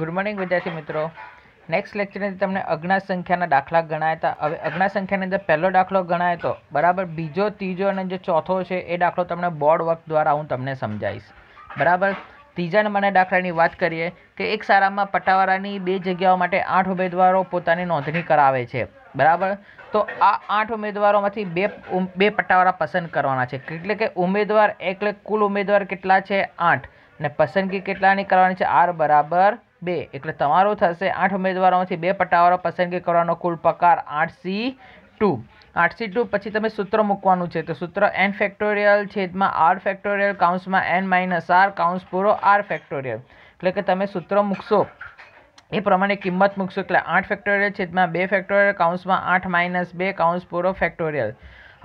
good morning વિદ્યાર્થી મિત્રો next લેક્ચરની તમને અજ્ઞાત સંખ્યાના દાખલા ગણાયતા હવે અજ્ઞાત સંખ્યાની અંદર પહેલો દાખલો ગણાય તો બરાબર બીજો ત્રીજો અને જે ચોથો છે એ દાખલો તમને બોર્ડ વર્ક દ્વારા હું તમને સમજાવીશ બરાબર ત્રીજા મને દાખલાની વાત કરીએ કે એક શાળામાં પટાવાળાની બે જગ્યાઓ માટે આઠ ઉમેદવારો પોતાની નોંધણી કરાવે છે બરાબર તો આ આઠ ઉમેદવારોમાંથી બે બે પટ્ટાવાળા પસંદ કરવાના છે એટલે કે ઉમેદવાર એટલે કુલ ઉમેદવાર કેટલા છે આઠ ને પસંદગી કેટલાની કરવાની છે આર બરાબર બે એટલે તમારો થશે આઠ ઉમેદવારોમાંથી બે પટ્ટાવાળો પસંદગી કરવાનો કુલ પકાર આઠ સી ટુ આઠ સી ટુ પછી તમે સૂત્ર મૂકવાનું છે તો સૂત્ર એન ફેક્ટોરિયલ છેદમાં આર ફેક્ટોરિયલ કાઉન્સમાં એન માઇનસ આર કાઉન્સ પૂરો આર ફેક્ટોરિયલ એટલે કે તમે સૂત્ર મૂકશો એ પ્રમાણે કિંમત મૂકશો એટલે આઠ ફેક્ટોરિયલ છેદમાં બે ફેક્ટોરિયલ કાઉન્સમાં આઠ માઇનસ બે કાઉન્સ પૂરો ફેક્ટોરિયલ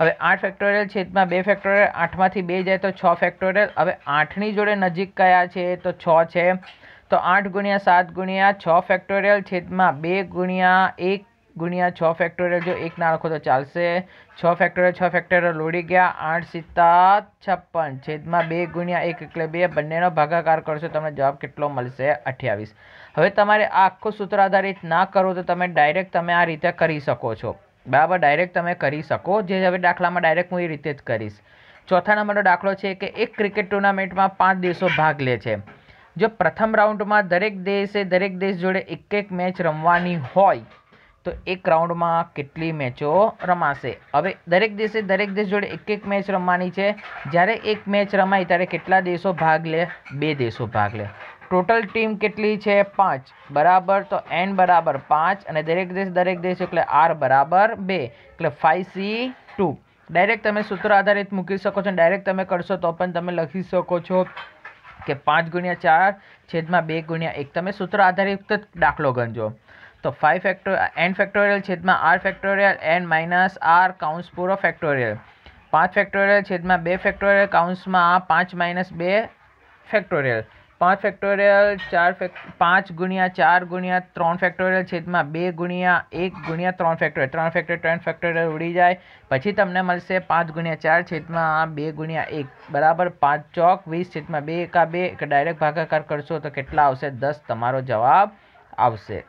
હવે આઠ ફેક્ટોરિયલ છેદમાં બે ફેક્ટોરિયલ આઠમાંથી બે જાય તો છ ફેક્ટોરિયલ હવે આઠની જોડે નજીક કયા છે તો છ છે તો આઠ ગુણ્યા સાત ગુણ્યા છ ફેક્ટોરિયલ છેદમાં બે ગુણ્યા એક ગુણ્યા છ ફેક્ટોરિયલ જો એક ના લખો તો ચાલશે છ ફેક્ટોરિયલ છ ફેક્ટોરિયલ ઉડી ગયા આઠ સિત્તા છપ્પન છેદમાં બે ગુણ્યા એક એટલે બે બંનેનો ભાગાકાર કરશો તમને જવાબ કેટલો મળશે અઠ્યાવીસ હવે તમારે આખું સૂત્ર આધારિત ના કરો તો તમે ડાયરેક્ટ તમે આ રીતે કરી શકો છો બરાબર ડાયરેક્ટ તમે કરી શકો જે હવે દાખલામાં ડાયરેક્ટ હું એ રીતે જ કરીશ ચોથા નંબરનો દાખલો છે કે એક ક્રિકેટ ટુર્નામેન્ટમાં પાંચ દિવસો ભાગ લે છે જો પ્રથમ રાઉન્ડમાં દરેક દેશે દરેક દેશ જોડે એક એક મેચ રમવાની હોય તો એક રાઉન્ડમાં કેટલી મેચો રમાશે હવે દરેક દેશે દરેક દેશ જોડે એક એક મેચ રમવાની છે જ્યારે એક મેચ રમાય ત્યારે કેટલા દેશો ભાગ લે બે દેશો ભાગ લે ટોટલ ટીમ કેટલી છે પાંચ બરાબર તો એન બરાબર પાંચ અને દરેક દેશ દરેક દેશ એટલે આર બરાબર બે એટલે ફાઇવ સી ટુ ડાયરેક્ટ તમે સૂત્ર આધારિત મૂકી શકો છો ડાયરેક્ટ તમે કરશો તો પણ તમે લખી શકો છો કે પાંચ ગુણ્યા ચાર છેદમાં બે ગુણ્યા એક તમે સૂત્ર આધારિત દાખલો ગણજો તો ફાઇવ ફેક્ટો એન ફેક્ટોરિયલ છેદમાં R factorial N minus R કાઉન્સ પૂરો ફેક્ટોરિયલ પાંચ ફેક્ટોરિયલ છેદમાં બે ફેક્ટોરિયલ કાઉન્સમાં પાંચ માઇનસ બે ફેક્ટોરિયલ પાંચ ફેક્ટોરિયલ ચાર ફેક પાંચ ગુણ્યા ચાર ગુણ્યા ત્રણ ફેક્ટોરિયલ છેદમાં બે ગુણ્યા એક ગુણ્યા ત્રણ ફેક્ટોરિયલ ત્રણ ફેક્ટોરિયલ ત્રણ ફેક્ટોરિયલ ઉડી જાય પછી તમને મળશે પાંચ ગુણ્યા ચાર છેદમાં બે ગુણ્યા એક બરાબર પાંચ ચોક વીસ છેદમાં બે એકા બે ડાયરેક્ટ ભાગાકાર કરશો તો કેટલા આવશે દસ તમારો જવાબ આવશે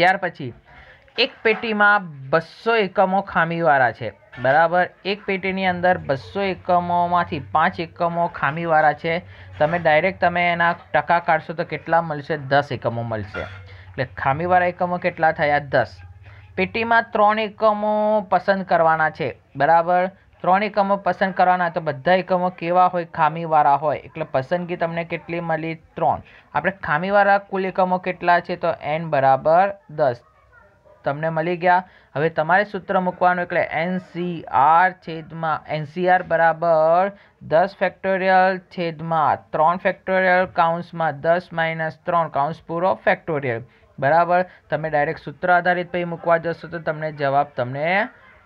ત્યાર પછી એક પેટીમાં બસો એકમો ખામીવાળા છે બરાબર એક પેટીની અંદર બસો એકમોમાંથી પાંચ એકમો ખામીવાળા છે તમે ડાયરેક્ટ તમે એના ટકા કાઢશો તો કેટલા મળશે દસ એકમો મળશે એટલે ખામીવાળા એકમો કેટલા થયા દસ પેટીમાં ત્રણ એકમો પસંદ કરવાના છે બરાબર ત્રણ એકમો પસંદ કરવાના તો બધા એકમો કેવા હોય ખામીવાળા હોય એટલે પસંદગી તમને કેટલી મળી ત્રણ આપણે ખામીવાળા કુલ એકમો કેટલા છે તો એન બરાબર દસ તમને મળી ગયા હવે તમારે સૂત્ર મૂકવાનું એટલે એનસીઆર છેદમાં એનસીઆર બરાબર દસ ફેક્ટોરિયલ છેદમાં ત્રણ ફેક્ટોરિયલ કાઉન્સમાં દસ માઇનસ ત્રણ કાઉન્સ પૂરો ફેક્ટોરિયલ બરાબર તમે ડાયરેક્ટ સૂત્ર આધારિત પછી મૂકવા જશો તો તમને જવાબ તમને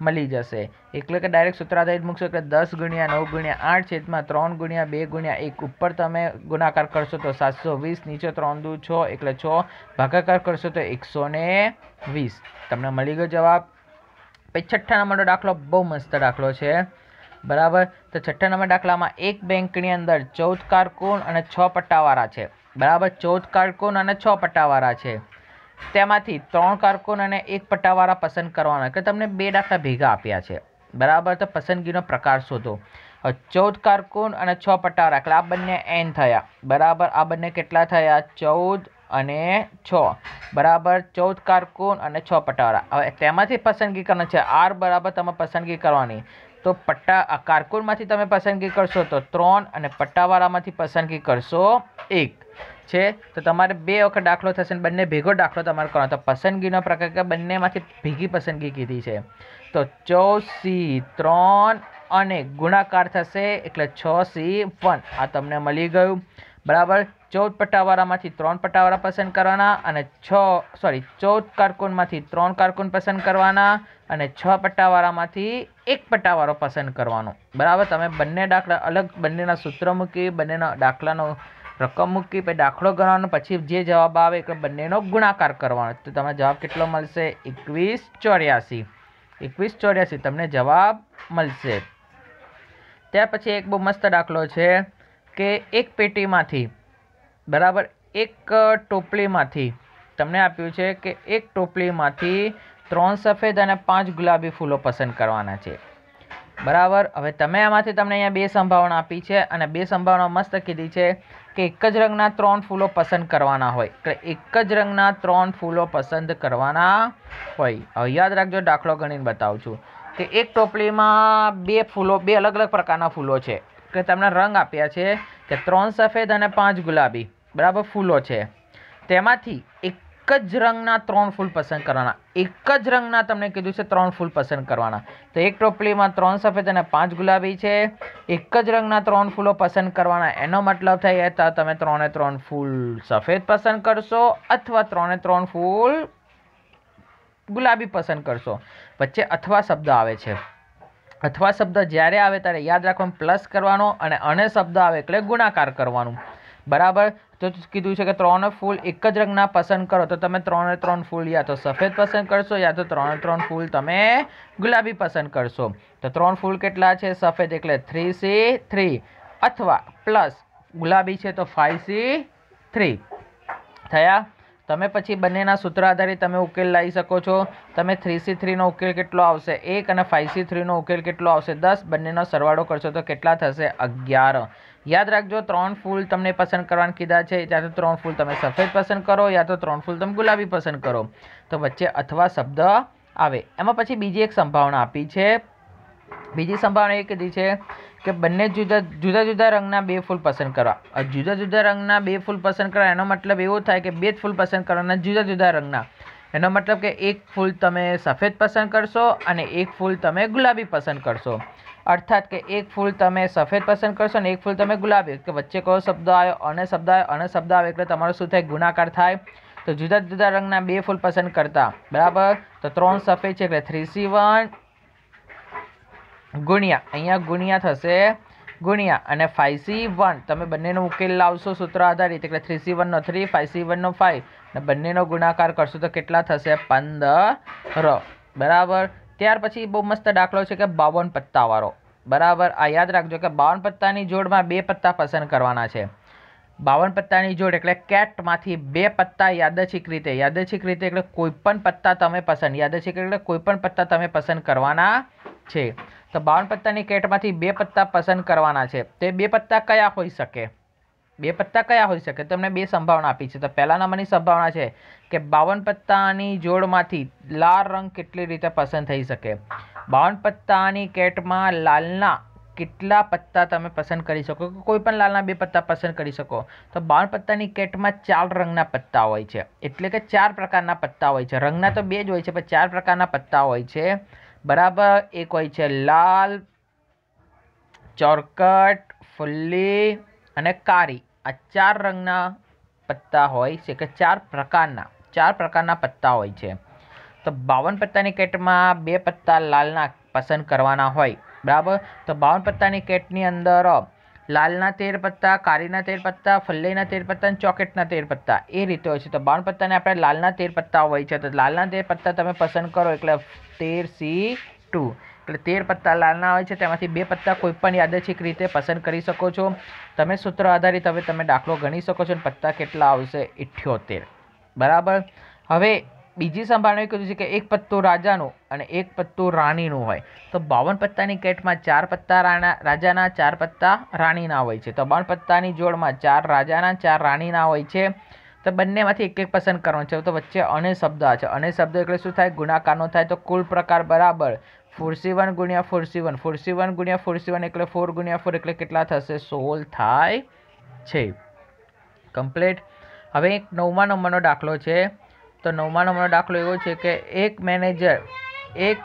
મળી જશે એટલે કે ડાયરેક્ટ સૂત્ર આધારિત મૂકશો કે દસ ગુણ્યા નવ ગુણ્યા આઠ છેદમાં ત્રણ ગુણ્યા બે ગુણ્યા એક ઉપર તમે ગુણાકાર કરશો તો સાતસો વીસ નીચે ત્રણ દુ છ એટલે છ ભાગાકાર કરશો તો એકસો ને વીસ તમને મળી ગયો જવાબ પછી છઠ્ઠા નંબરનો દાખલો બહુ મસ્ત દાખલો છે બરાબર તો છઠ્ઠા નંબર દાખલામાં એક બેંકની અંદર ચૌદ કારકુન અને છ પટ્ટાવાળા છે બરાબર ચૌદ કારકુન અને છ પટ્ટાવાળા છે તેમાંથી ત્રણ કારકુન અને એક પટ્ટાવાળા પસંદ કરવાના કે તમને બે દાખલા ભેગા આપ્યા છે બરાબર તો પસંદગીનો પ્રકાર શોધો ચૌદ કારકુન અને છ પટ્ટાવાળા એટલે આ બંને એન થયા બરાબર આ બંને કેટલા થયા ચૌદ અને છ બરાબર ચૌદ કારકુન અને છ પટ્ટાવાળા હવે તેમાંથી પસંદગી કરવાની છે આર બરાબર તમે પસંદગી કરવાની તો પટ્ટા કારકુનમાંથી તમે પસંદગી કરશો તો ત્રણ અને પટ્ટાવાળામાંથી પસંદગી કરશો એક છે તો તમારે બે વખત દાખલો થશે અને બંને ભેગો દાખલો તમારે કરવાનો તો પસંદગીનો પ્રકાર કે બંનેમાંથી ભેગી પસંદગી કીધી છે તો ચોસી ત્રણ અને ગુણાકાર થશે એટલે છ સી વન આ તમને મળી ગયું બરાબર ચૌદ પટ્ટાવાળામાંથી ત્રણ પટ્ટાવાળા પસંદ કરવાના અને છ સોરી ચૌદ કારકુનમાંથી ત્રણ કારકુન પસંદ કરવાના અને છ પટ્ટાવાળામાંથી એક પટ્ટાવાળો પસંદ કરવાનો બરાબર તમે બંને દાખલા અલગ બંનેના સૂત્ર મૂકી બંનેના દાખલાનો રકમ મૂકી પછી દાખલો ગણવાનો પછી જે જવાબ આવે એટલે બંનેનો ગુણાકાર કરવાનો તો તમને જવાબ કેટલો મળશે એકવીસ ચોર્યાસી એકવીસ ચોર્યાસી તમને જવાબ મળશે ત્યાર પછી એક બહુ મસ્ત દાખલો છે કે એક પેટીમાંથી બરાબર એક ટોપલીમાંથી તમને આપ્યું છે કે એક ટોપલીમાંથી ત્રણ સફેદ અને પાંચ ગુલાબી ફૂલો પસંદ કરવાના છે બરાબર હવે તમે આમાંથી તમને અહીંયા બે સંભાવના આપી છે અને બે સંભાવના મસ્ત કીધી છે કે એક જ રંગના ત્રણ ફૂલો પસંદ કરવાના હોય એટલે એક જ રંગના ત્રણ ફૂલો પસંદ કરવાના હોય હવે યાદ રાખજો દાખલો ગણીને બતાવું છું કે એક ટોપલીમાં બે ફૂલો બે અલગ અલગ પ્રકારના ફૂલો છે કે તમને રંગ આપ્યા છે કે ત્રણ સફેદ અને પાંચ ગુલાબી બરાબર ફૂલો છે તેમાંથી એક એક જ રંગના ત્રણ ફૂલ પસંદ કરવાના એક જ રંગના તમને કીધું છે ત્રણ ફૂલ પસંદ કરવાના તો એક ટોપલીમાં ત્રણ સફેદ અને પાંચ ગુલાબી છે એક જ રંગના ત્રણ ફૂલો પસંદ કરવાના એનો મતલબ થાય તો તમે ત્રણે ત્રણ ફૂલ સફેદ પસંદ કરશો અથવા ત્રણે ત્રણ ફૂલ ગુલાબી પસંદ કરશો વચ્ચે અથવા શબ્દ આવે છે અથવા શબ્દ જ્યારે આવે ત્યારે યાદ રાખવાનું પ્લસ કરવાનો અને અને શબ્દ આવે એટલે ગુણાકાર કરવાનું બરાબર તો કીધું છે કે ત્રણ ફૂલ એક જ રંગના પસંદ કરો તો તમે ત્રણે ત્રણ ફૂલ યા તો સફેદ પસંદ કરશો યા તો ત્રણે ત્રણ ફૂલ તમે ગુલાબી પસંદ કરશો તો ત્રણ ફૂલ કેટલા છે સફેદ એટલે થ્રી સી થ્રી અથવા પ્લસ ગુલાબી છે તો ફાઈવ સી થ્રી થયા તમે પછી બંનેના સૂત્ર આધારિત તમે ઉકેલ લાવી શકો છો તમે થ્રી સી થ્રીનો ઉકેલ કેટલો આવશે એક અને ફાઇવ સી થ્રીનો ઉકેલ કેટલો આવશે દસ બંનેનો સરવાળો કરશો તો કેટલા થશે અગિયાર યાદ રાખજો ત્રણ ફૂલ તમને પસંદ કરવાની કીધા છે યા તો ત્રણ ફૂલ તમે સફેદ પસંદ કરો યા તો ત્રણ ફૂલ તમે ગુલાબી પસંદ કરો તો વચ્ચે અથવા શબ્દ આવે એમાં પછી બીજી એક સંભાવના આપી છે બીજી સંભાવના એ કીધી છે કે બંને જુદા જુદા જુદા રંગના બે ફૂલ પસંદ કરવા જુદા જુદા રંગના બે ફૂલ પસંદ કરવા એનો મતલબ એવો થાય કે બે જ ફૂલ પસંદ કરવાના જુદા જુદા રંગના એનો મતલબ કે એક ફૂલ તમે સફેદ પસંદ કરશો અને એક ફૂલ તમે ગુલાબી પસંદ કરશો અર્થાત કે એક ફૂલ તમે સફેદ પસંદ કરશો અને એક ફૂલ તમે ગુલાબી કે વચ્ચે કયો શબ્દ આવ્યો અને શબ્દ આવ્યો અને શબ્દ આવ્યો એટલે તમારો શું થાય ગુણાકાર થાય તો જુદા જુદા રંગના બે ફૂલ પસંદ કરતા બરાબર તો ત્રણ સફેદ છે એટલે થ્રી સી વન ગુણ્યા અહીંયા ગુણ્યા થશે ગુણ્યા અને ફાઈવ સી વન તમે બંનેનો ઉકેલ લાવશો સૂત્ર આધારિત એટલે થ્રી સી વનનો થ્રી ફાઈવ સી વનનો ફાઈવ અને બંનેનો ગુણાકાર કરશો તો કેટલા થશે પંદર બરાબર ત્યાર પછી બહુ મસ્ત દાખલો છે કે બાવન પત્તાવાળો બરાબર આ યાદ રાખજો કે બાવન પત્તાની જોડમાં બે પત્તા પસંદ કરવાના છે બાવન પત્તાની જોડ એટલે કેટમાંથી બે પત્તા યાદચ્છિક રીતે યાદચ્છિક રીતે એટલે કોઈપણ પત્તા તમે પસંદ યાદચ્છિક એટલે કોઈ પણ પત્તા તમે પસંદ કરવાના છે તો બાવન પત્તાની કેટમાંથી બે પત્તા પસંદ કરવાના છે તે બે પત્તા કયા હોઈ શકે બે પત્તા કયા હોઈ શકે તમને બે સંભાવના આપી છે તો પહેલા નંબરની સંભાવના છે કે બાવન પત્તાની જોડમાંથી લાલ રંગ કેટલી રીતે પસંદ થઈ શકે બાવન પત્તાની કેટમાં લાલના કેટલા પત્તા તમે પસંદ કરી શકો કે કોઈ પણ લાલના બે પત્તા પસંદ કરી શકો તો બાવન પત્તાની કેટમાં ચાર રંગના પત્તા હોય છે એટલે કે ચાર પ્રકારના પત્તા હોય છે રંગના તો બે જ હોય છે પણ ચાર પ્રકારના પત્તા હોય છે બરાબર એક હોય છે લાલ ચોરકટ ફુલ્લી અને કારી આ ચાર રંગના પત્તા હોય છે કે ચાર પ્રકારના ચાર પ્રકારના પત્તા હોય છે તો બાવન પત્તાની કેટમાં બે પત્તા લાલના પસંદ કરવાના હોય બરાબર તો બાવન પત્તાની કેટની અંદર લાલના તેર પત્તા કારીના તેર પત્તા ફલ્લીના તેર પત્તા અને ચોકેટના તેર પત્તા એ રીતે હોય છે તો બાવન પત્તાને આપણે લાલના તેર પત્તા હોય છે તો લાલના તેર પત્તા તમે પસંદ કરો એટલે તેર સી ટુ એટલે તેર પત્તા લાલના હોય છે તેમાંથી બે પત્તા કોઈપણ યાદચ્છિક રીતે પસંદ કરી શકો છો તમે સૂત્ર આધારિત હવે તમે દાખલો ગણી શકો છો અને પત્તા કેટલા આવશે ઇઠ્યોતેર બરાબર હવે બીજી સંભાળના કીધું છે કે એક પત્તું રાજાનું અને એક પત્તું રાણીનું હોય તો બાવન પત્તાની કેટમાં ચાર પત્તા રાણા રાજાના ચાર પત્તા રાણીના હોય છે તો બાવન પત્તાની જોડમાં ચાર રાજાના ચાર રાણીના હોય છે તો બંનેમાંથી એક એક પસંદ કરવાનો છે તો વચ્ચે અને શબ્દ છે અને શબ્દ એટલે શું થાય ગુણાકારનો થાય તો કુલ પ્રકાર બરાબર ફોરસી વન ગુણ્યા ફોરસી વન ફોરસી વન ગુણ્યા ફોરસી વન એટલે ફોર ગુણ્યા ફોર એટલે કેટલા થશે સોલ થાય છે કમ્પ્લીટ હવે એક નવમા નંબરનો દાખલો છે તો નવમા નંબરનો દાખલો એવો છે કે એક મેનેજર એક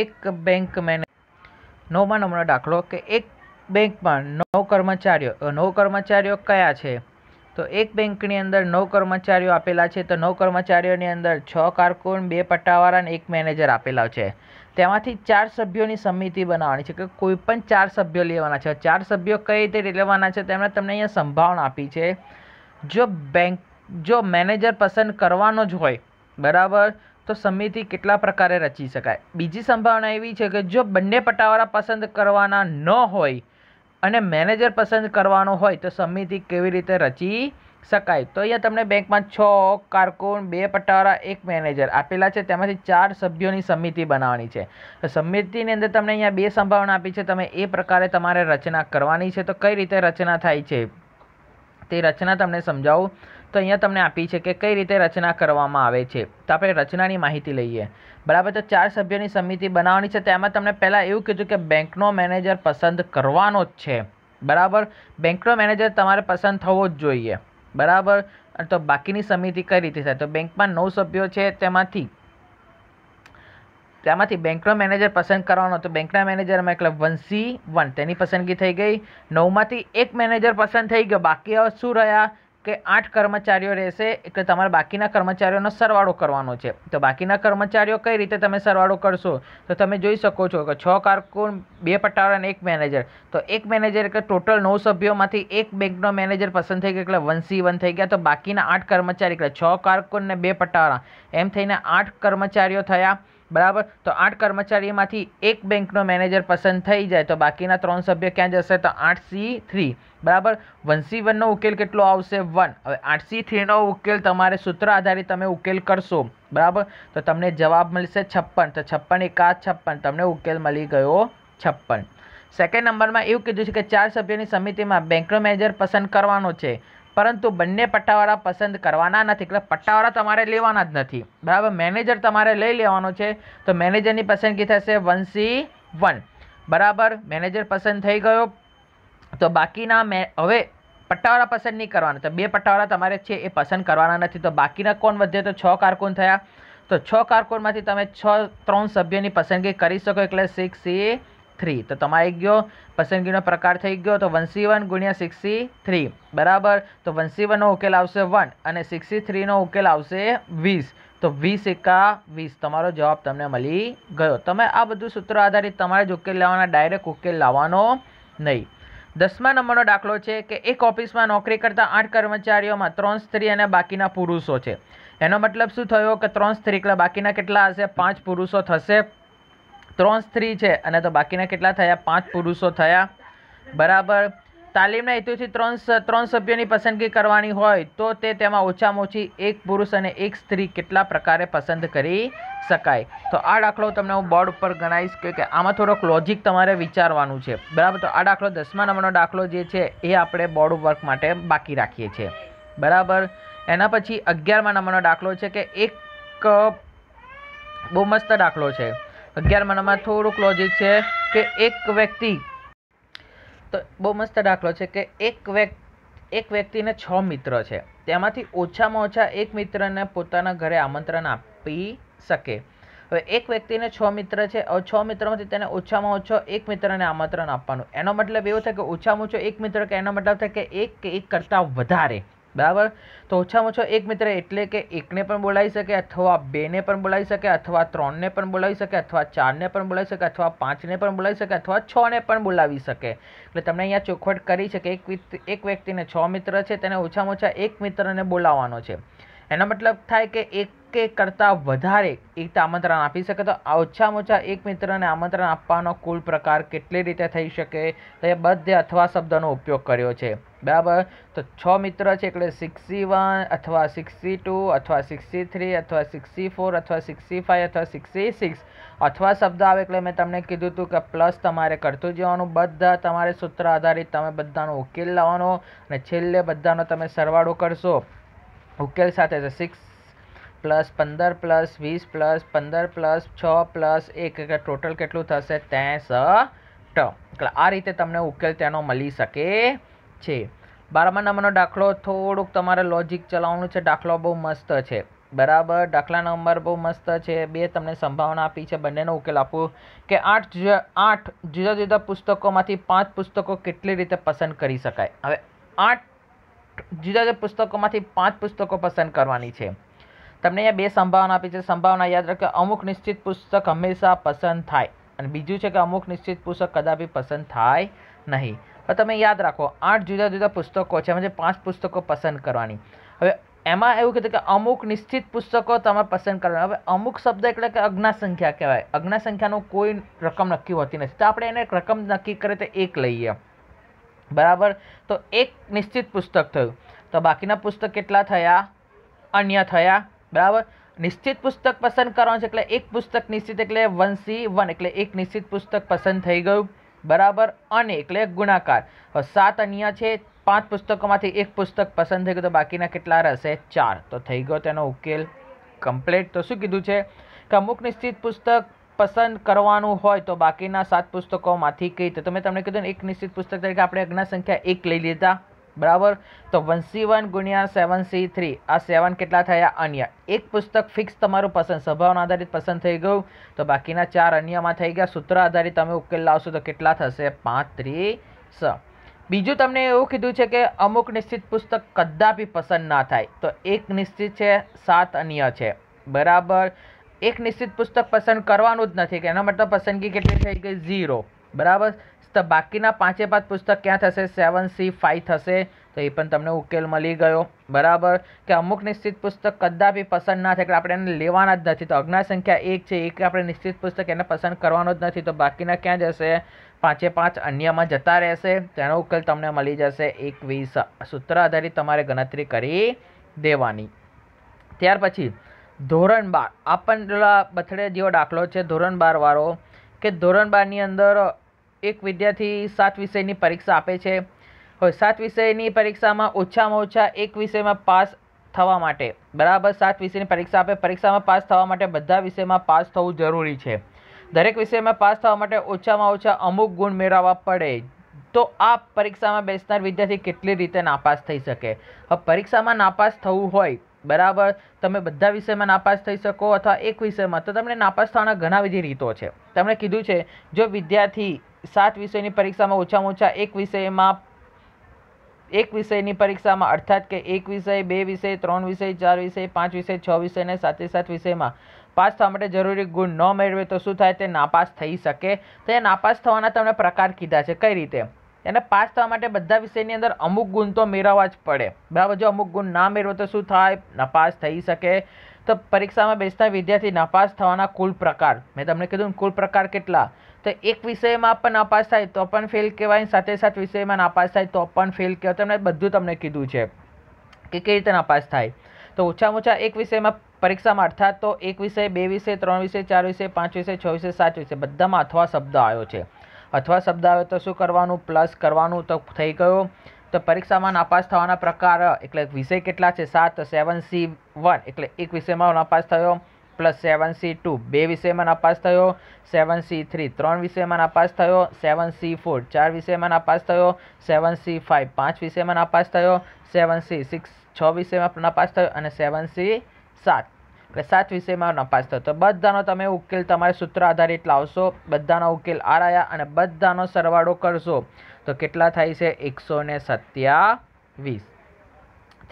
એક બેંક મેનેજર નવમા નંબરનો દાખલો કે એક બેંકમાં નવ કર્મચારીઓ નવ કર્મચારીઓ કયા છે તો એક બેંકની અંદર નવ કર્મચારીઓ આપેલા છે તો નવ કર્મચારીઓની અંદર છ કારકુન બે પટ્ટાવાળા અને એક મેનેજર આપેલા છે તેમાંથી ચાર સભ્યોની સમિતિ બનાવવાની છે કે કોઈ પણ ચાર સભ્યો લેવાના છે ચાર સભ્યો કઈ રીતે લેવાના છે તેમણે તમને અહીંયા સંભાવના આપી છે જો બેંક જો મેનેજર પસંદ કરવાનો જ હોય બરાબર તો સમિતિ કેટલા પ્રકારે રચી શકાય બીજી સંભાવના એવી છે કે જો બંને પટ્ટાવાળા પસંદ કરવાના ન હોય અને મેનેજર પસંદ કરવાનો હોય તો સમિતિ કેવી રીતે રચી શકાય તો અહીંયા તમને બેંકમાં છ કારકુન બે પટાવાળા એક મેનેજર આપેલા છે તેમાંથી ચાર સભ્યોની સમિતિ બનાવવાની છે તો સમિતિની અંદર તમને અહીંયા બે સંભાવના આપી છે તમે એ પ્રકારે તમારે રચના કરવાની છે તો કઈ રીતે રચના થાય છે તે રચના તમને સમજાવું તો અહીંયા તમને આપી છે કે કઈ રીતે રચના કરવામાં આવે છે તો આપણે રચનાની માહિતી લઈએ બરાબર તો ચાર સભ્યોની સમિતિ બનાવવાની છે તેમાં તમને પહેલાં એવું કીધું કે બેંકનો મેનેજર પસંદ કરવાનો જ છે બરાબર બેંકનો મેનેજર તમારે પસંદ થવો જ જોઈએ બરાબર તો બાકીની સમિતિ કઈ રીતે થાય તો બેંકમાં નવ સભ્યો છે તેમાંથી તેમાંથી બેંકનો મેનેજર પસંદ કરવાનો તો બેંકના મેનેજરમાં એટલે વન સી વન તેની પસંદગી થઈ ગઈ નવમાંથી એક મેનેજર પસંદ થઈ ગયો બાકી શું રહ્યા કે આઠ કર્મચારીઓ રહેશે એટલે તમારે બાકીના કર્મચારીઓનો સરવાળો કરવાનો છે તો બાકીના કર્મચારીઓ કઈ રીતે તમે સરવાળો કરશો તો તમે જોઈ શકો છો કે છ કારકુન બે પટાવડા અને એક મેનેજર તો એક મેનેજર એટલે ટોટલ નવ સભ્યોમાંથી એક બેંકનો મેનેજર પસંદ થઈ ગયો એટલે વન વન થઈ ગયા તો બાકીના આઠ કર્મચારી એટલે છ કારકુન ને બે પટાવડા એમ થઈને આઠ કર્મચારીઓ થયા બરાબર તો આઠ કર્મચારીમાંથી એક બેંકનો મેનેજર પસંદ થઈ જાય તો બાકીના ત્રણ સભ્ય ક્યાં જશે તો આઠ સી થ્રી બરાબર વન સી વનનો ઉકેલ કેટલો આવશે વન હવે આઠ સી થ્રીનો ઉકેલ તમારે સૂત્ર આધારિત તમે ઉકેલ કરશો બરાબર તો તમને જવાબ મળશે છપ્પન તો છપ્પન એકાદ છપ્પન તમને ઉકેલ મળી ગયો છપ્પન સેકન્ડ નંબરમાં એવું કીધું છે કે ચાર સભ્યની સમિતિમાં બેંકનો મેનેજર પસંદ કરવાનો છે પરંતુ બંને પટ્ટાવાળા પસંદ કરવાના નથી એટલે પટ્ટાવાળા તમારે લેવાના જ નથી બરાબર મેનેજર તમારે લઈ લેવાનો છે તો મેનેજરની પસંદગી થશે વન સી વન બરાબર મેનેજર પસંદ થઈ ગયો તો બાકીના મે હવે પટ્ટાવાળા પસંદ નહીં કરવાના તો બે પટ્ટાવાળા તમારે છે એ પસંદ કરવાના નથી તો બાકીના કોણ વધે તો છ કારકુન થયા તો છ કારકુનમાંથી તમે છ ત્રણ સભ્યોની પસંદગી કરી શકો એટલે સિક્સ સી થ્રી તો તમારે ગયો પસંદગીનો પ્રકાર થઈ ગયો તો વનસી વન ગુણ્યા સિક્સી થ્રી બરાબર તો વનસી વનનો ઉકેલ આવશે વન અને સિક્સી થ્રીનો ઉકેલ આવશે વીસ તો વીસ એકા વીસ તમારો જવાબ તમને મળી ગયો તમે આ બધું સૂત્રો આધારિત તમારે જ ઉકેલ લાવવાના ડાયરેક્ટ ઉકેલ લાવવાનો નહીં દસમા નંબરનો દાખલો છે કે એક ઓફિસમાં નોકરી કરતા આઠ કર્મચારીઓમાં ત્રણ સ્ત્રી અને બાકીના પુરુષો છે એનો મતલબ શું થયો કે ત્રણ સ્ત્રી એટલે બાકીના કેટલા હશે પાંચ પુરુષો થશે ત્રણ સ્ત્રી છે અને તો બાકીના કેટલા થયા પાંચ પુરુષો થયા બરાબર તાલીમના હેતુથી ત્રણ ત્રણ સભ્યોની પસંદગી કરવાની હોય તો તે તેમાં ઓછામાં ઓછી એક પુરુષ અને એક સ્ત્રી કેટલા પ્રકારે પસંદ કરી શકાય તો આ દાખલો તમને હું બોર્ડ ઉપર ગણાવીશ કે આમાં થોડોક લોજિક તમારે વિચારવાનું છે બરાબર તો આ દાખલો દસમા નંબરનો દાખલો જે છે એ આપણે બોર્ડ વર્ક માટે બાકી રાખીએ છીએ બરાબર એના પછી અગિયારમા નંબરનો દાખલો છે કે એક બહુ મસ્ત દાખલો છે અગિયાર નંબરમાં થોડુંક લોજિક છે કે એક વ્યક્તિ તો બહુ મસ્ત દાખલો છે કે એક વ્યક્તિ એક વ્યક્તિને છ મિત્ર છે તેમાંથી ઓછામાં ઓછા એક મિત્રને પોતાના ઘરે આમંત્રણ આપી શકે હવે એક વ્યક્તિને છ મિત્ર છે છ મિત્રમાંથી તેને ઓછામાં ઓછો એક મિત્રને આમંત્રણ આપવાનું એનો મતલબ એવો થાય કે ઓછામાં ઓછો એક મિત્ર કે એનો મતલબ થાય કે એક કે એક કરતાં વધારે બરાબર તો ઓછામાં ઓછો એક મિત્ર એટલે કે એકને પણ બોલાવી શકે અથવા બેને પણ બોલાવી શકે અથવા ત્રણને પણ બોલાવી શકે અથવા ચારને પણ બોલાવી શકે અથવા પાંચને પણ બોલાવી શકે અથવા છને પણ બોલાવી શકે એટલે તમને અહીંયા ચોખવટ કરી શકે કે એક એક વ્યક્તિને છ મિત્ર છે તેને ઓછામાં ઓછા એક મિત્રને બોલાવવાનો છે એનો મતલબ થાય કે એક કે કરતાં વધારે એક આમંત્રણ આપી શકે તો ઓછામાં ઓછા એક મિત્રને આમંત્રણ આપવાનો કુલ પ્રકાર કેટલી રીતે થઈ શકે તો એ બધે અથવા શબ્દનો ઉપયોગ કર્યો છે બરાબર તો છ મિત્ર છે એટલે સિક્સી વન અથવા સિક્સી ટુ અથવા સિક્સી થ્રી અથવા સિક્સી ફોર અથવા સિક્સી ફાઇવ અથવા સિક્સી સિક્સ અથવા શબ્દ આવે એટલે મેં તમને કીધું હતું કે પ્લસ તમારે કરતું જવાનું બધા તમારે સૂત્ર આધારિત તમે બધાનો ઉકેલ લાવવાનો અને છેલ્લે બધાનો તમે સરવાળો કરશો ઉકેલ સાથે સિક્સ પ્લસ પંદર પ્લસ વીસ પ્લસ પંદર પ્લસ છ પ્લસ એક ટોટલ કેટલું થશે ત્રેસઠ એટલે આ રીતે તમને ઉકેલ તેનો મળી શકે છે બારમા નંબરનો દાખલો થોડુંક તમારે લોજિક ચલાવવાનું છે દાખલો બહુ મસ્ત છે બરાબર દાખલા નંબર બહુ મસ્ત છે બે તમને સંભાવના આપી છે બંનેનો ઉકેલ આપવો કે આઠ આઠ જુદા જુદા પુસ્તકોમાંથી પાંચ પુસ્તકો કેટલી રીતે પસંદ કરી શકાય હવે આઠ જુદા જુદા પુસ્તકોમાંથી પાંચ પુસ્તકો પસંદ કરવાની છે તમને અહીંયા બે સંભાવના આપી છે સંભાવના યાદ રાખો અમુક નિશ્ચિત પુસ્તક હંમેશા પસંદ થાય અને બીજું છે કે અમુક નિશ્ચિત પુસ્તક કદાપી પસંદ થાય નહીં તમે યાદ રાખો આઠ જુદા જુદા પુસ્તકો છે એમાં જે પાંચ પુસ્તકો પસંદ કરવાની હવે એમાં એવું કીધું કે અમુક નિશ્ચિત પુસ્તકો તમારે પસંદ કરવાના હવે અમુક શબ્દ એટલે કે અજ્ઞા સંખ્યા કહેવાય અજ્ઞા સંખ્યાનું કોઈ રકમ નક્કી હોતી નથી તો આપણે એને રકમ નક્કી કરીએ તો એક લઈએ બરાબર તો એક નિશ્ચિત પુસ્તક થયું તો બાકીના પુસ્તક કેટલા થયા અન્ય થયા બરાબર નિશ્ચિત પુસ્તક પસંદ કરવાનું છે એટલે એક પુસ્તક નિશ્ચિત એટલે વન સી વન એટલે એક નિશ્ચિત પુસ્તક પસંદ થઈ ગયું બરાબર અને એટલે ગુણાકાર સાત અહીંયા છે પાંચ પુસ્તકોમાંથી એક પુસ્તક પસંદ થઈ ગયું તો બાકીના કેટલા રહેશે ચાર તો થઈ ગયો તેનો ઉકેલ કમ્પ્લેટ તો શું કીધું છે કે અમુક નિશ્ચિત પુસ્તક પસંદ કરવાનું હોય તો બાકીના સાત પુસ્તકોમાંથી કઈ તો તમે તમને કીધું ને એક નિશ્ચિત પુસ્તક તરીકે આપણે અજ્ઞા સંખ્યા એક લઈ લીધા બરાબર તો વનસી વન ગુણ્યા સેવન સી થ્રી આ સેવન કેટલા થયા અન્ય એક પુસ્તક ફિક્સ તમારું પસંદ સ્વભાવના આધારિત પસંદ થઈ ગયું તો બાકીના ચાર અન્યમાં થઈ ગયા સૂત્ર આધારિત તમે ઉકેલ લાવશો તો કેટલા થશે પાંત્રીસ બીજું તમને એવું કીધું છે કે અમુક નિશ્ચિત પુસ્તક કદાપી પસંદ ના થાય તો એક નિશ્ચિત છે સાત અન્ય છે બરાબર એક નિશ્ચિત પુસ્તક પસંદ કરવાનું જ નથી કે એના મતલબ પસંદગી કેટલી થઈ ગઈ ઝીરો બરાબર તો બાકીના પાંચે પાંચ પુસ્તક ક્યાં થશે સેવન સી ફાઈવ થશે તો એ પણ તમને ઉકેલ મળી ગયો બરાબર કે અમુક નિશ્ચિત પુસ્તક કદાપી પસંદ ના થાય કે આપણે એને લેવાના જ નથી તો અજ્ઞાત સંખ્યા એક છે એક આપણે નિશ્ચિત પુસ્તક એને પસંદ કરવાનો જ નથી તો બાકીના ક્યાં જશે પાંચે પાંચ અન્યમાં જતા રહેશે તેનો ઉકેલ તમને મળી જશે એક એકવીસ સૂત્ર આધારિત તમારે ગણતરી કરી દેવાની ત્યાર પછી ધોરણ બાર આપણ બથડે જેવો દાખલો છે ધોરણ બારવાળો કે ધોરણ બારની અંદર એક વિદ્યાર્થી સાત વિષયની પરીક્ષા આપે છે હોય સાત વિષયની પરીક્ષામાં ઓછામાં ઓછા એક વિષયમાં પાસ થવા માટે બરાબર સાત વિષયની પરીક્ષા આપે પરીક્ષામાં પાસ થવા માટે બધા વિષયમાં પાસ થવું જરૂરી છે દરેક વિષયમાં પાસ થવા માટે ઓછામાં ઓછા અમુક ગુણ મેળવવા પડે તો આ પરીક્ષામાં બેસનાર વિદ્યાર્થી કેટલી રીતે નાપાસ થઈ શકે હવે પરીક્ષામાં નાપાસ થવું હોય બરાબર તમે બધા વિષયમાં નાપાસ થઈ શકો અથવા એક વિષયમાં તો તમને નાપાસ થવાના ઘણા બધી રીતો છે તમને કીધું છે જો વિદ્યાર્થી સાત વિષયની પરીક્ષામાં ઓછામાં ઓછા એક વિષયમાં એક વિષયની પરીક્ષામાં અર્થાત કે એક વિષય બે વિષય ત્રણ વિષય ચાર વિષય પાંચ વિષય છ વિષય અને સાથે સાત વિષયમાં પાસ થવા માટે જરૂરી ગુણ ન મેળવે તો શું થાય તે નાપાસ થઈ શકે તો એ નાપાસ થવાના તમને પ્રકાર કીધા છે કઈ રીતે એને પાસ થવા માટે બધા વિષયની અંદર અમુક ગુણ તો મેળવવા જ પડે બરાબર જો અમુક ગુણ ના મેળવો તો શું થાય નાપાસ થઈ શકે તો પરીક્ષામાં બેસતા વિદ્યાર્થી નાપાસ થવાના કુલ પ્રકાર મેં તમને કીધું કુલ પ્રકાર કેટલા તો એક વિષયમાં પણ નાપાસ થાય તો પણ ફેલ કહેવાય સાથે સાથે વિષયમાં નાપાસ થાય તો પણ ફેલ કહેવાય તમને બધું તમને કીધું છે કે કેવી રીતે નાપાસ થાય તો ઓછામાં ઓછા એક વિષયમાં પરીક્ષામાં અર્થાત તો એક વિષય બે વિષય ત્રણ વિષય ચાર વિષય પાંચ વિષય છ વિષય સાત વિષય બધામાં અથવા શબ્દ આવ્યો છે અથવા શબ્દ આવ્યો તો શું કરવાનું પ્લસ કરવાનું તો થઈ ગયો તો પરીક્ષામાં નાપાસ થવાના પ્રકાર એટલે વિષય કેટલા છે સાત સેવન સી વન એટલે એક વિષયમાં નાપાસ થયો પ્લસ સેવન સી ટુ બે વિષયમાં નાપાસ થયો સેવન સી થ્રી ત્રણ વિષયમાં નાપાસ થયો સેવન સી ફોર ચાર વિષયમાં નાપાસ થયો સેવન સી ફાઇવ પાંચ વિષયમાં નાપાસ થયો સેવન સી સિક્સ છ વિષયમાં નાપાસ થયો અને સેવન સી સાત એટલે સાત વિષયમાં નપાસ થયો તો બધાનો તમે ઉકેલ તમારે સૂત્ર આધારિત લાવશો બધાનો ઉકેલ આરાયા અને બધાનો સરવાળો કરશો તો કેટલા થાય છે એકસો ને સત્યાવીસ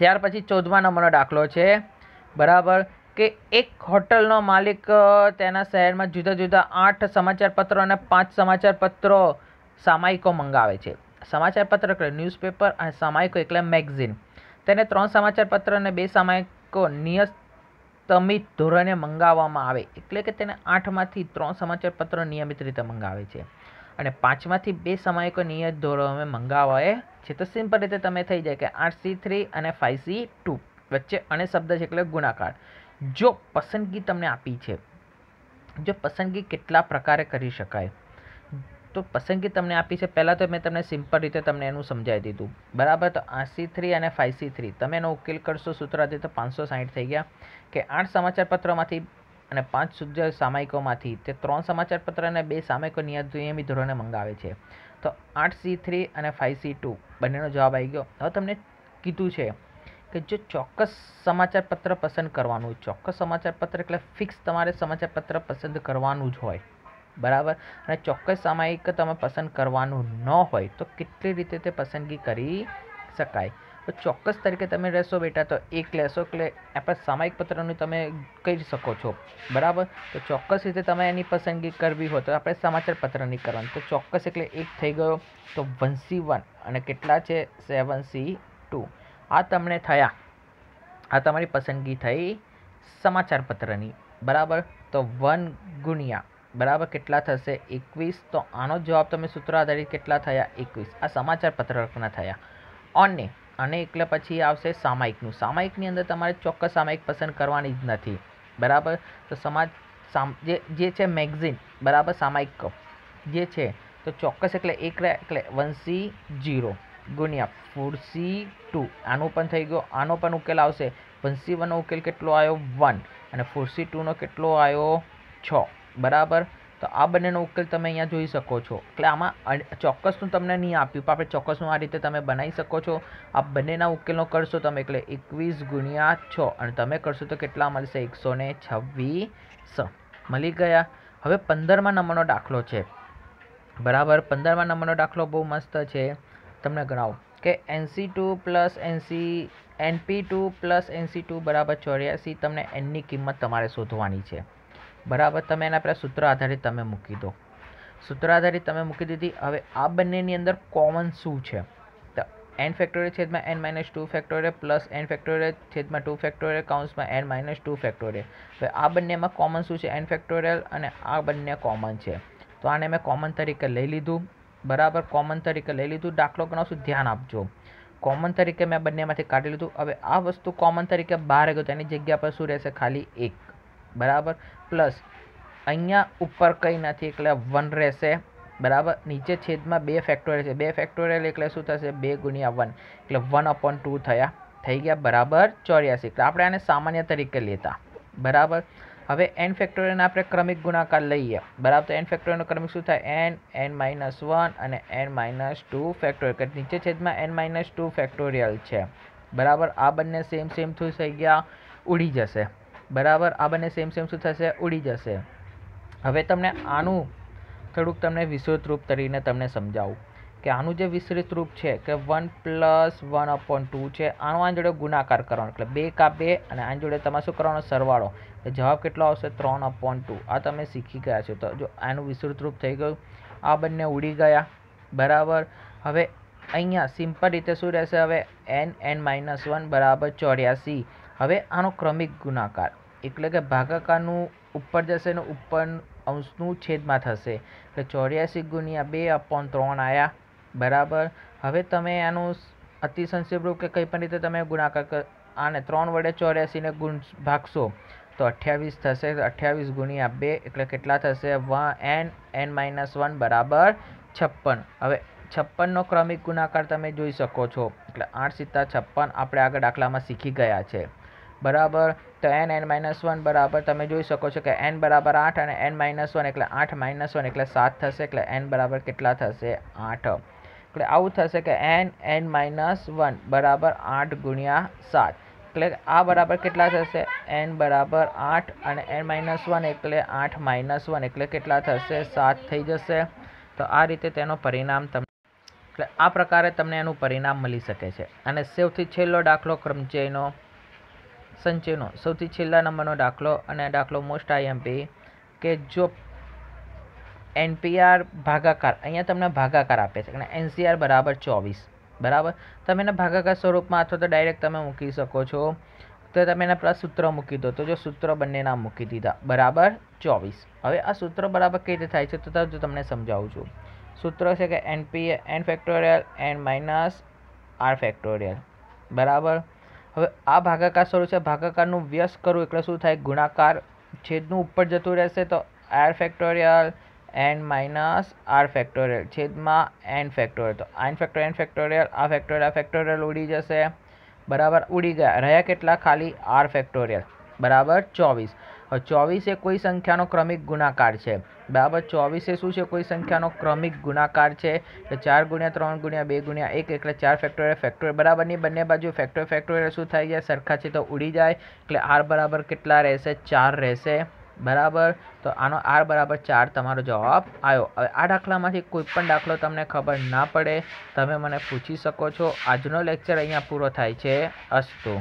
ત્યાર પછી ચૌદમા નંબરનો દાખલો છે બરાબર કે એક હોટલનો માલિક તેના શહેરમાં જુદા જુદા આઠ સમાચારપત્રો અને પાંચ સમાચારપત્રો સામાયિકો મંગાવે છે સમાચારપત્ર એટલે ન્યૂઝપેપર અને સામાયિકો એટલે મેગઝીન તેને ત્રણ સમાચારપત્ર અને બે સામાયિકો નિયતમિત ધોરણે મંગાવવામાં આવે એટલે કે તેને આઠમાંથી ત્રણ સમાચારપત્રો નિયમિત રીતે મંગાવે છે અને પાંચમાંથી બે સામાયિકો નિયત ધોરણે મંગાવવા છે તો સિમ્પલ રીતે તમે થઈ જાય કે આઠ સી થ્રી અને ફાઇવ સી ટુ વચ્ચે અને શબ્દ છે એટલે ગુણાકાર જો પસંદગી તમને આપી છે જો પસંદગી કેટલા પ્રકારે કરી શકાય તો પસંદગી તમને આપી છે પહેલાં તો મેં તમને સિમ્પલ રીતે તમને એનું સમજાવી દીધું બરાબર તો આઠસી થ્રી અને સી થ્રી તમે એનો ઉકેલ કરશો સૂત્રાથી તો પાંચસો સાહીઠ થઈ ગયા કે આઠ સમાચારપત્રોમાંથી અને પાંચ શુદ્ધ સામાયિકોમાંથી તે ત્રણ સમાચારપત્ર અને બે સામાયિકો નિયત નિયમિત ધોરણે મંગાવે છે તો આઠ સી થ્રી અને ફાઇવ સી ટુ બંનેનો જવાબ આવી ગયો હવે તમને કીધું છે કે જો ચોક્કસ સમાચારપત્ર પસંદ કરવાનું હોય ચોક્કસ સમાચારપત્ર એટલે ફિક્સ તમારે સમાચારપત્ર પસંદ કરવાનું જ હોય બરાબર અને ચોક્કસ સામાયિક તમે પસંદ કરવાનું ન હોય તો કેટલી રીતે તે પસંદગી કરી શકાય તો ચોક્કસ તરીકે તમે રહેશો બેટા તો એક લેશો એટલે આપણે સામાયિક પત્રનું તમે કહી શકો છો બરાબર તો ચોક્કસ રીતે તમે એની પસંદગી કરવી હોય તો આપણે સમાચાર પત્રની કરવાની તો ચોક્કસ એટલે એક થઈ ગયો તો વન સી વન અને કેટલા છે સેવન સી ટુ આ તમને થયા આ તમારી પસંદગી થઈ સમાચાર પત્રની બરાબર તો વન ગુણ્યા બરાબર કેટલા થશે એકવીસ તો આનો જવાબ તમે સૂત્ર આધારિત કેટલા થયા એકવીસ આ સમાચાર પત્રકના થયા અને અને એટલે પછી આવશે સામાયિકનું સામાયિકની અંદર તમારે ચોક્કસ સામાયિક પસંદ કરવાની જ નથી બરાબર તો સમાજ સામ જે જે છે મેગઝીન બરાબર સામાયિક જે છે તો ચોક્કસ એટલે એક એટલે વન સી જીરો ગુણ્યા ફોર સી ટુ આનો પણ થઈ ગયો આનો પણ ઉકેલ આવશે પણ સી વનનો ઉકેલ કેટલો આવ્યો વન અને ફોર સી ટુનો કેટલો આવ્યો છ બરાબર તો આ બંનેનો ઉકેલ તમે અહીંયા જોઈ શકો છો એટલે આમાં ચોક્કસનું તમને નહીં આપ્યું પણ આપણે ચોક્કસનું આ રીતે તમે બનાવી શકો છો આ બંનેના ઉકેલનો કરશો તમે એટલે એકવીસ ગુણ્યા છ અને તમે કરશો તો કેટલા મળશે એકસો ને છવ્વીસ મળી ગયા હવે પંદરમાં નંબરનો દાખલો છે બરાબર પંદરમાં નંબરનો દાખલો બહુ મસ્ત છે તમને ગણાવું કે N C two plus N C N P two plus N C two બરાબર ચોર્યાસી તમને એનની કિંમત તમારે શોધવાની છે બરાબર તમે એના પહેલાં સૂત્ર આધારિત તમે મૂકી દો સૂત્ર આધારિત તમે મૂકી દીધી હવે આ બંનેની અંદર કોમન શું છે તો એન ફેક્ટોરિયલ છેદમાં N minus two factorial plus N factorial છેદમાં ટુ ફેક્ટોરિયલ કાઉન્સમાં એન માઇનસ ટુ ફેક્ટોરિયલ હવે આ બંનેમાં કોમન શું છે એન ફેક્ટોરિયલ અને આ બંને કોમન છે તો આને મેં કોમન તરીકે લઈ લીધું બરાબર કોમન તરીકે લઈ લીધું દાખલો ગણો શું ધ્યાન આપજો કોમન તરીકે મેં બંનેમાંથી કાઢી લીધું હવે આ વસ્તુ કોમન તરીકે બહાર ગયું એની જગ્યા પર શું રહેશે ખાલી એક બરાબર પ્લસ અહીંયા ઉપર કંઈ નથી એટલે વન રહેશે બરાબર નીચે છેદમાં બે ફેક્ટોરિયલ છે બે ફેક્ટોરિયલ એટલે શું થશે બે ગુણ્યા વન એટલે વન અપોન ટુ થયા થઈ ગયા બરાબર ચોર્યાસી એટલે આપણે આને સામાન્ય તરીકે લેતા બરાબર હવે એન ફેક્ટોરિયલના આપણે ક્રમિક ગુણાકાર લઈએ બરાબર તો એન ફેક્ટોરિયલનો ક્રમિક શું થાય એન એન માઇનસ વન અને એન માઇનસ ટુ ફેક્ટોરિયલ કે નીચે છેદમાં એન માઇનસ ટુ ફેક્ટોરિયલ છે બરાબર આ બંને સેમ સેમ શું થઈ ગયા ઉડી જશે બરાબર આ બંને સેમ સેમ શું થશે ઉડી જશે હવે તમને આનું થોડુંક તમને વિસ્તૃત રૂપ તરીને તમને સમજાવું કે આનું જે વિસ્તૃત રૂપ છે કે one plus one upon two છે આનો આ જોડે ગુણાકાર કરવાનો એટલે બે કા બે અને આની જોડે તમારે શું કરવાનો સરવાળો જવાબ કેટલો આવશે ત્રણ અપોન ટુ આ તમે શીખી ગયા છો તો જો આનું વિસ્તૃત રૂપ થઈ ગયું આ બંને ઉડી ગયા બરાબર હવે અહીંયા સિમ્પલ રીતે શું રહેશે હવે એન એન માઇનસ વન બરાબર ચોર્યાસી હવે આનો ક્રમિક ગુણાકાર એટલે કે ભાગાકારનું ઉપર જશે ને ઉપર અંશનું છેદમાં થશે એટલે ચોર્યાસી ગુણ્યા બે અપોન ત્રણ આવ્યા બરાબર હવે તમે આનું અતિસંક્ષેપ રૂપ કે કંઈ પણ રીતે તમે ગુણાકાર આને ત્રણ વડે ચોર્યાસીને ગુણ ભાગશો તો અઠ્યાવીસ થશે અઠ્યાવીસ ગુણ્યા બે એટલે કેટલા થશે one N N minus one બરાબર છપ્પન હવે છપ્પનનો ક્રમિક ગુણાકાર તમે જોઈ શકો છો એટલે આઠ સિત્તા છપ્પન આપણે આગળ દાખલામાં શીખી ગયા છે બરાબર તો એન એન માઇનસ વન બરાબર તમે જોઈ શકો છો કે એન બરાબર આઠ અને એન માઇનસ વન એટલે આઠ માઇનસ વન એટલે સાત થશે એટલે એન બરાબર કેટલા થશે આઠ એટલે આવું થશે કે એન એન માઇનસ વન બરાબર આઠ ગુણ્યા સાત એટલે આ બરાબર કેટલા થશે એન બરાબર આઠ અને એન માઇનસ વન એટલે આઠ માઇનસ વન એટલે કેટલા થશે સાત થઈ જશે તો આ રીતે તેનો પરિણામ તમને એટલે આ પ્રકારે તમને એનું પરિણામ મળી શકે છે અને સૌથી છેલ્લો દાખલો ક્રમચયનો સંચયનો સૌથી છેલ્લા નંબરનો દાખલો અને દાખલો મોસ્ટ આઈએમપી કે જો એનપીઆર ભાગાકાર અહીંયા તમને ભાગાકાર આપે છે અને એનસીઆર બરાબર ચોવીસ બરાબર તમે એને ભાગાકાર સ્વરૂપમાં અથવા તો ડાયરેક્ટ તમે મૂકી શકો છો તો તમે એના પ્લસ સૂત્ર મૂકી દો તો જો સૂત્ર બંનેના મૂકી દીધા બરાબર ચોવીસ હવે આ સૂત્ર બરાબર કઈ રીતે થાય છે તો જો તમને સમજાવું છું સૂત્ર છે કે N P N factorial N minus R factorial બરાબર હવે આ ભાગાકાર સ્વરૂપ છે ભાગાકારનું વ્યસ્ત કરવું એટલે શું થાય ગુણાકાર છેદનું ઉપર જતું રહેશે તો R factorial N minus R factorial છેદમાં એન ફેક્ટોરિયલ તો એન ફેક્ટોરિયલ એન ફેક્ટોરિયલ આ ફેક્ટોરિયલ આ ફેક્ટોરિયલ ઉડી જશે બરાબર ઉડી ગયા રહ્યા કેટલા ખાલી આર ફેક્ટોરિયલ બરાબર ચોવીસ ચોવીસ એ કોઈ સંખ્યાનો ક્રમિક ગુણાકાર છે બરાબર ચોવીસ એ શું છે કોઈ સંખ્યાનો ક્રમિક ગુણાકાર છે તો ચાર ગુણ્યા ત્રણ ગુણ્યા બે ગુણ્યા એક એટલે ચાર ફેક્ટોરિયલ ફેક્ટોરિયલ બરાબરની બંને બાજુ ફેક્ટોર ફેક્ટોરિયલ શું થઈ જાય સરખા છે તો ઉડી જાય એટલે આર બરાબર કેટલા રહેશે ચાર રહેશે બરાબર તો આનો આર બરાબર ચાર તમારો જવાબ આવ્યો હવે આ દાખલામાંથી કોઈ પણ દાખલો તમને ખબર ના પડે તમે મને પૂછી શકો છો આજનો લેક્ચર અહીંયા પૂરો થાય છે અસ્તુ